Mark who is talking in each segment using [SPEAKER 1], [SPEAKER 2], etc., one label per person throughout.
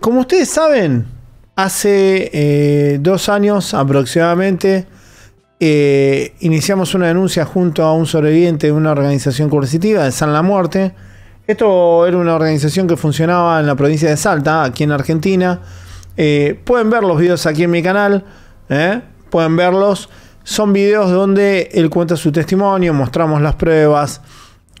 [SPEAKER 1] Como ustedes saben, hace eh, dos años aproximadamente eh, iniciamos una denuncia junto a un sobreviviente de una organización coercitiva de San La Muerte. Esto era una organización que funcionaba en la provincia de Salta, aquí en Argentina. Eh, pueden ver los videos aquí en mi canal, pueden verlos. Son videos donde él cuenta su testimonio, mostramos las pruebas.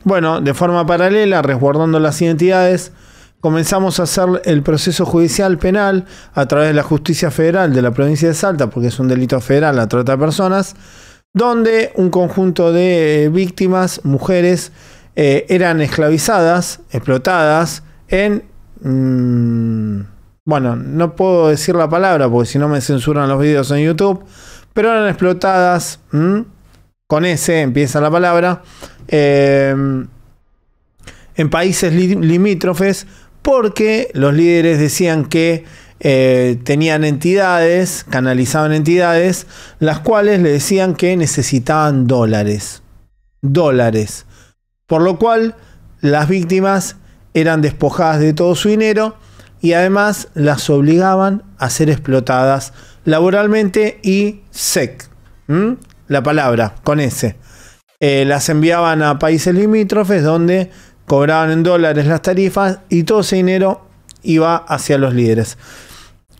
[SPEAKER 1] Bueno, de forma paralela, resguardando las identidades, comenzamos a hacer el proceso judicial penal a través de la justicia federal de la provincia de Salta, porque es un delito federal la trata de personas, donde un conjunto de eh, víctimas, mujeres, eh, eran esclavizadas, explotadas en... Mm, bueno, no puedo decir la palabra porque si no me censuran los videos en YouTube, pero eran explotadas, mm, con ese empieza la palabra, eh, en países limítrofes porque los líderes decían que eh, tenían entidades, canalizaban entidades, las cuales le decían que necesitaban dólares. Dólares. Por lo cual las víctimas eran despojadas de todo su dinero y además las obligaban a ser explotadas laboralmente y sec. La palabra, con S. Eh, las enviaban a países limítrofes donde cobraban en dólares las tarifas y todo ese dinero iba hacia los líderes.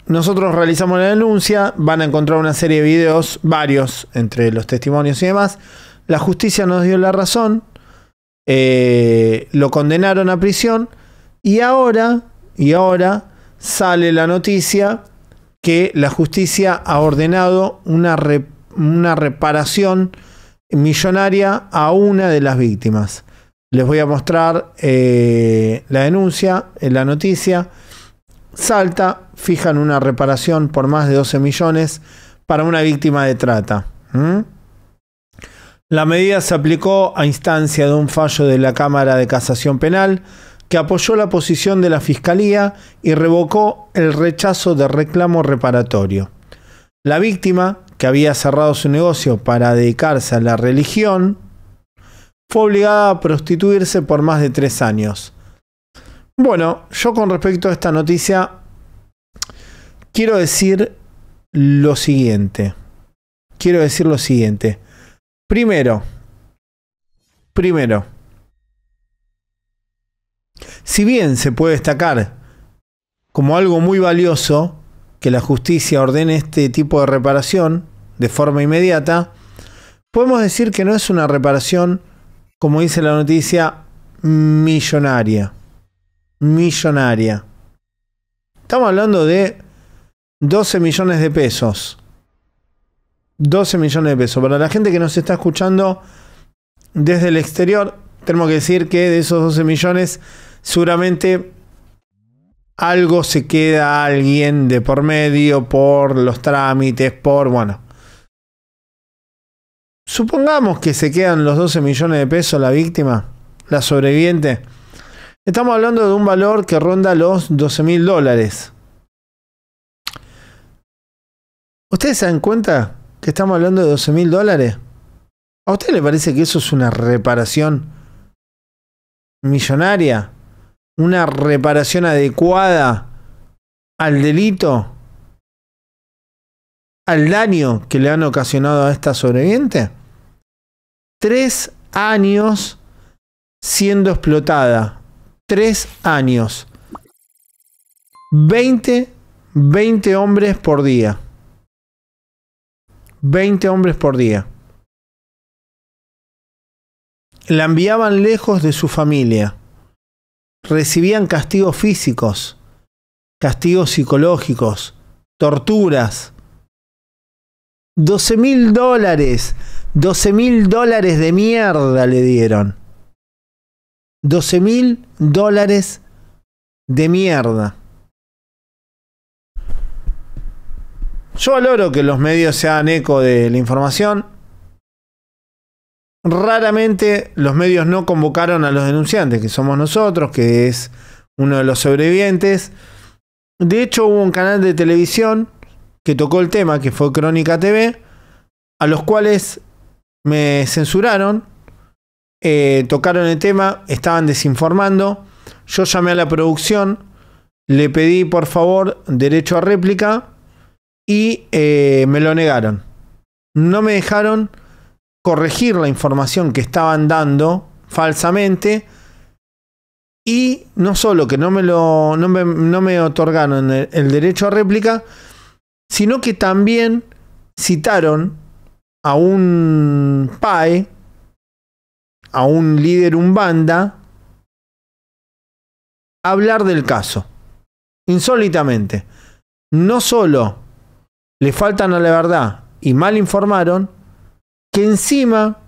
[SPEAKER 1] Nosotros realizamos la denuncia, van a encontrar una serie de videos, varios, entre los testimonios y demás. La justicia nos dio la razón, eh, lo condenaron a prisión y ahora, y ahora sale la noticia que la justicia ha ordenado una reparación millonaria a una de las víctimas les voy a mostrar eh, la denuncia, la noticia. Salta, fijan una reparación por más de 12 millones para una víctima de trata. La medida se aplicó a instancia de un fallo de la Cámara de Casación Penal que apoyó la posición de la Fiscalía y revocó el rechazo de reclamo reparatorio. La víctima, que había cerrado su negocio para dedicarse a la religión, fue obligada a prostituirse por más de tres años. Bueno, yo con respecto a esta noticia quiero decir lo siguiente. Quiero decir lo siguiente. Primero, primero, si bien se puede destacar como algo muy valioso que la justicia ordene este tipo de reparación de forma inmediata, podemos decir que no es una reparación como dice la noticia, millonaria. Millonaria. Estamos hablando de 12 millones de pesos. 12 millones de pesos. Para la gente que nos está escuchando desde el exterior, tenemos que decir que de esos 12 millones, seguramente algo se queda a alguien de por medio, por los trámites, por, bueno, Supongamos que se quedan los 12 millones de pesos la víctima, la sobreviviente. Estamos hablando de un valor que ronda los 12 mil dólares. ¿Ustedes se dan cuenta que estamos hablando de 12 mil dólares? ¿A usted le parece que eso es una reparación millonaria? ¿Una reparación adecuada al delito? ¿Al daño que le han ocasionado a esta sobreviviente? tres años siendo explotada. Tres años. Veinte veinte hombres por día. Veinte hombres por día. La enviaban lejos de su familia. Recibían castigos físicos, castigos psicológicos, torturas. ¡Doce mil dólares. 12 mil dólares de mierda le dieron. 12 mil dólares de mierda. Yo valoro que los medios sean eco de la información. Raramente los medios no convocaron a los denunciantes, que somos nosotros, que es uno de los sobrevivientes. De hecho, hubo un canal de televisión que tocó el tema, que fue Crónica TV, a los cuales me censuraron, eh, tocaron el tema, estaban desinformando, yo llamé a la producción, le pedí por favor derecho a réplica y eh, me lo negaron. No me dejaron corregir la información que estaban dando falsamente y no solo que no me, lo, no me, otorgaron el derecho a réplica, sino que también citaron a un PAE, a un líder umbanda, banda hablar del caso. Insólitamente. No solo le faltan a la verdad y mal informaron, que encima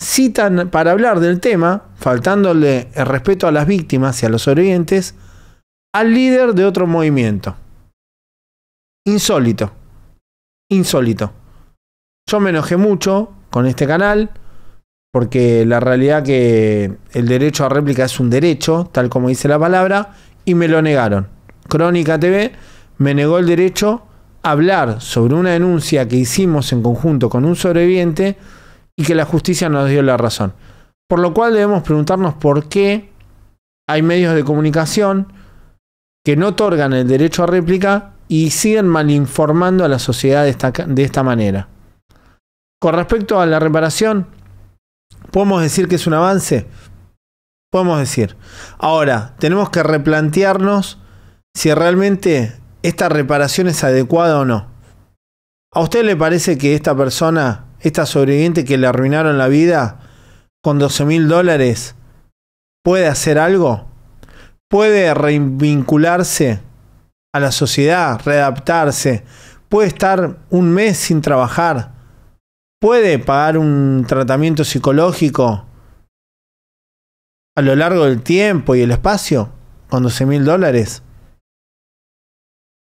[SPEAKER 1] citan para hablar del tema, faltándole el respeto a las víctimas y a los sobrevivientes, al líder de otro movimiento. Insólito. Insólito. Yo me enojé mucho con este canal, porque la realidad que el derecho a réplica es un derecho, tal como dice la palabra, y me lo negaron. Crónica TV me negó el derecho a hablar sobre una denuncia que hicimos en conjunto con un sobreviviente y que la justicia nos dio la razón. Por lo cual debemos preguntarnos por qué hay medios de comunicación que no otorgan el derecho a réplica y siguen malinformando a la sociedad de esta manera. Con respecto a la reparación, podemos decir que es un avance. Podemos decir. Ahora, tenemos que replantearnos si realmente esta reparación es adecuada o no. ¿A usted le parece que esta persona, esta sobreviviente que le arruinaron la vida con 12 mil dólares, puede hacer algo? ¿Puede revincularse a la sociedad, readaptarse? ¿Puede estar un mes sin trabajar? puede pagar un tratamiento psicológico a lo largo del tiempo y el espacio con 12 mil dólares?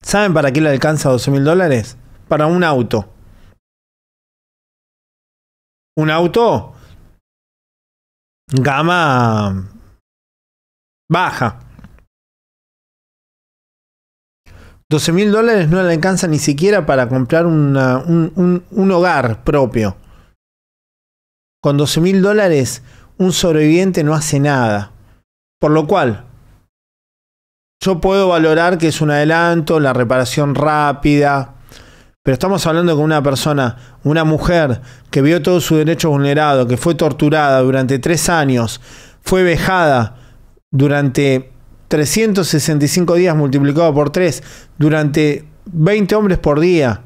[SPEAKER 1] ¿Saben para qué le alcanza 12 mil dólares? Para un auto. Un auto gama baja. 12 mil dólares no le alcanza ni siquiera para comprar un, un, un, hogar propio. Con 12 mil dólares un sobreviviente no hace nada. Por lo cual, yo puedo valorar que es un adelanto, la reparación rápida, pero estamos hablando con una persona, una mujer que vio todo su derecho vulnerado, que fue torturada durante tres años, fue vejada durante 365 días multiplicado por 3 durante 20 hombres por día.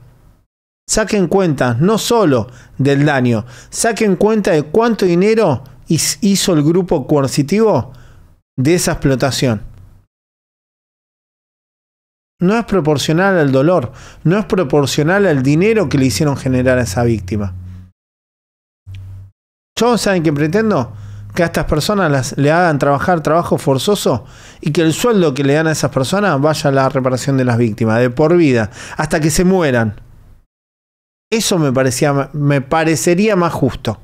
[SPEAKER 1] Saquen cuenta no solo del daño, saquen cuenta de cuánto dinero hizo el grupo coercitivo de esa explotación. No es proporcional al dolor, no es proporcional al dinero que le hicieron generar a esa víctima. Yo, ¿saben qué pretendo? que a estas personas las, le hagan trabajar trabajo forzoso y que el sueldo que le dan a esas personas vaya a la reparación de las víctimas, de por vida, hasta que se mueran. Eso me, parecía, me parecería más justo.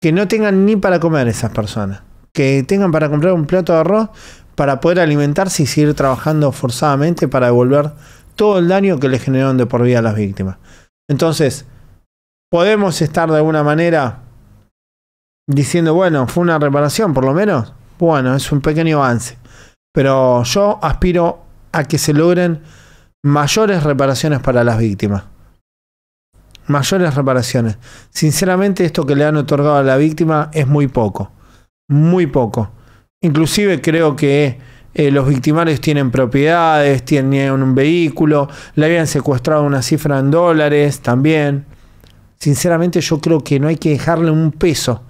[SPEAKER 1] Que no tengan ni para comer esas personas. Que tengan para comprar un plato de arroz para poder alimentarse y seguir trabajando forzadamente para devolver todo el daño que le generaron de por vida a las víctimas. Entonces, podemos estar de alguna manera diciendo, bueno, fue una reparación por lo menos. Bueno, es un pequeño avance. Pero yo aspiro a que se logren mayores reparaciones para las víctimas. Mayores reparaciones. Sinceramente, esto que le han otorgado a la víctima es muy poco. Muy poco. Inclusive creo que eh, los victimarios tienen propiedades, tienen un vehículo, le habían secuestrado una cifra en dólares también. Sinceramente yo creo que no hay que dejarle un peso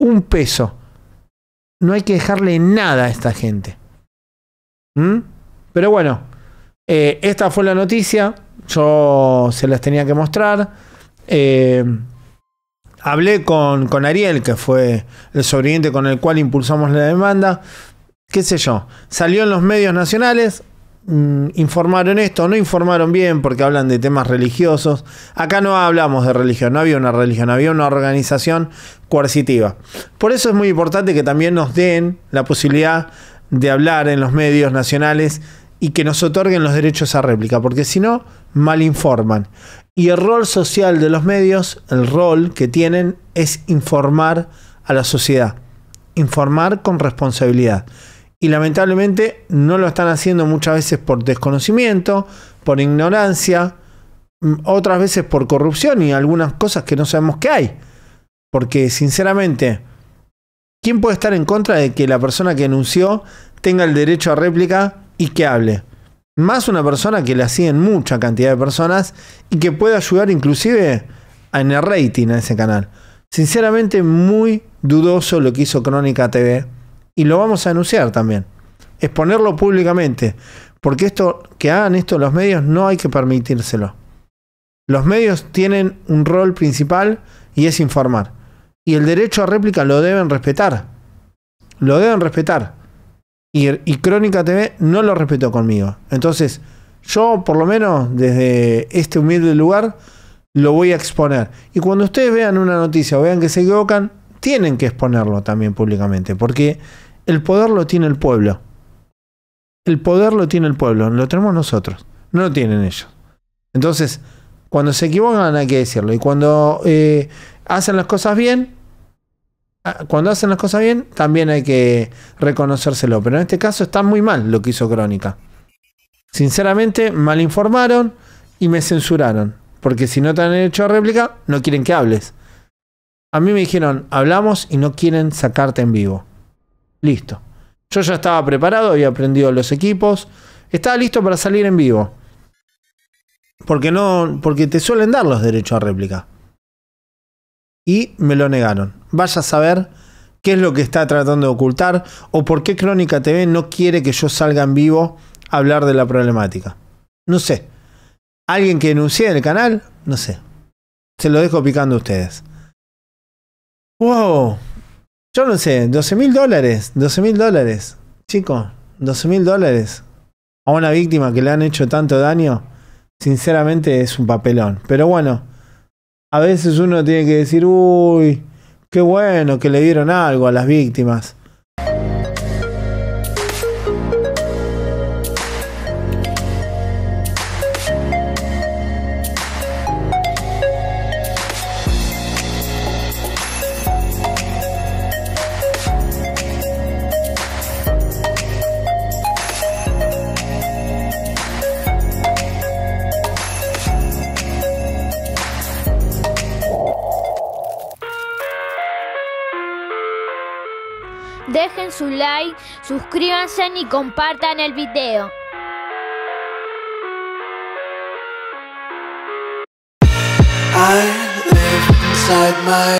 [SPEAKER 1] un peso. No hay que dejarle nada a esta gente. ¿Mm? Pero bueno, eh, esta fue la noticia. Yo se las tenía que mostrar. Eh, hablé con, con Ariel, que fue el sobreviviente con el cual impulsamos la demanda. ¿Qué sé yo? Salió en los medios nacionales. Mm, informaron esto, no informaron bien porque hablan de temas religiosos. Acá no hablamos de religión, no había una religión, había una organización coercitiva. Por eso es muy importante que también nos den la posibilidad de hablar en los medios nacionales y que nos otorguen los derechos a réplica, porque si no, mal informan. Y el rol social de los medios, el rol que tienen es informar a la sociedad, informar con responsabilidad y lamentablemente no lo están haciendo muchas veces por desconocimiento, por ignorancia, mm, otras veces por corrupción y algunas cosas que no sabemos que hay. Porque sinceramente, ¿quién puede estar en contra de que la persona que anunció tenga el derecho a réplica y que hable? Más una persona que la siguen mucha cantidad de personas y que puede ayudar inclusive en el rating a ese canal. Sinceramente muy dudoso lo que hizo Crónica TV y lo vamos a anunciar también. Exponerlo públicamente. Porque esto que hagan esto los medios no hay que permitírselo. Los medios tienen un rol principal y es informar. Y el derecho a réplica lo deben respetar. Lo deben respetar. Y, y Crónica TV no lo respetó conmigo. Entonces, yo por lo menos desde este humilde lugar lo voy a exponer. Y cuando ustedes vean una noticia o vean que se equivocan, tienen que exponerlo también públicamente. Porque el poder lo tiene el pueblo. El poder lo tiene el pueblo, lo tenemos nosotros, no lo tienen ellos. Entonces, cuando se equivocan hay que decirlo. Y cuando eh, hacen las cosas bien, ah, cuando hacen las cosas bien, también hay que reconocérselo. Pero en este caso está muy mal lo que hizo Crónica. Sinceramente, mal informaron y me censuraron. Porque si no te han hecho réplica, no quieren que hables. A mí me dijeron, hablamos y no quieren sacarte en vivo. Listo. Yo ya estaba preparado, había aprendido los equipos. Estaba listo para salir en vivo. Porque no. Porque te suelen dar los derechos a réplica. Y me lo negaron. Vaya a saber qué es lo que está tratando de ocultar o por qué Crónica TV no quiere que yo salga en vivo a hablar de la problemática. No sé. Alguien que denuncie en el canal, no sé. Se lo dejo picando a ustedes. ¡Wow! Yo no sé, 12 mil dólares, 12 mil dólares, chico, 12 mil dólares a una víctima que le han hecho tanto daño, sinceramente es un papelón. Pero bueno, a veces uno tiene que decir, uy, qué bueno que le dieron algo a las víctimas. su like, suscríbanse y compartan el video.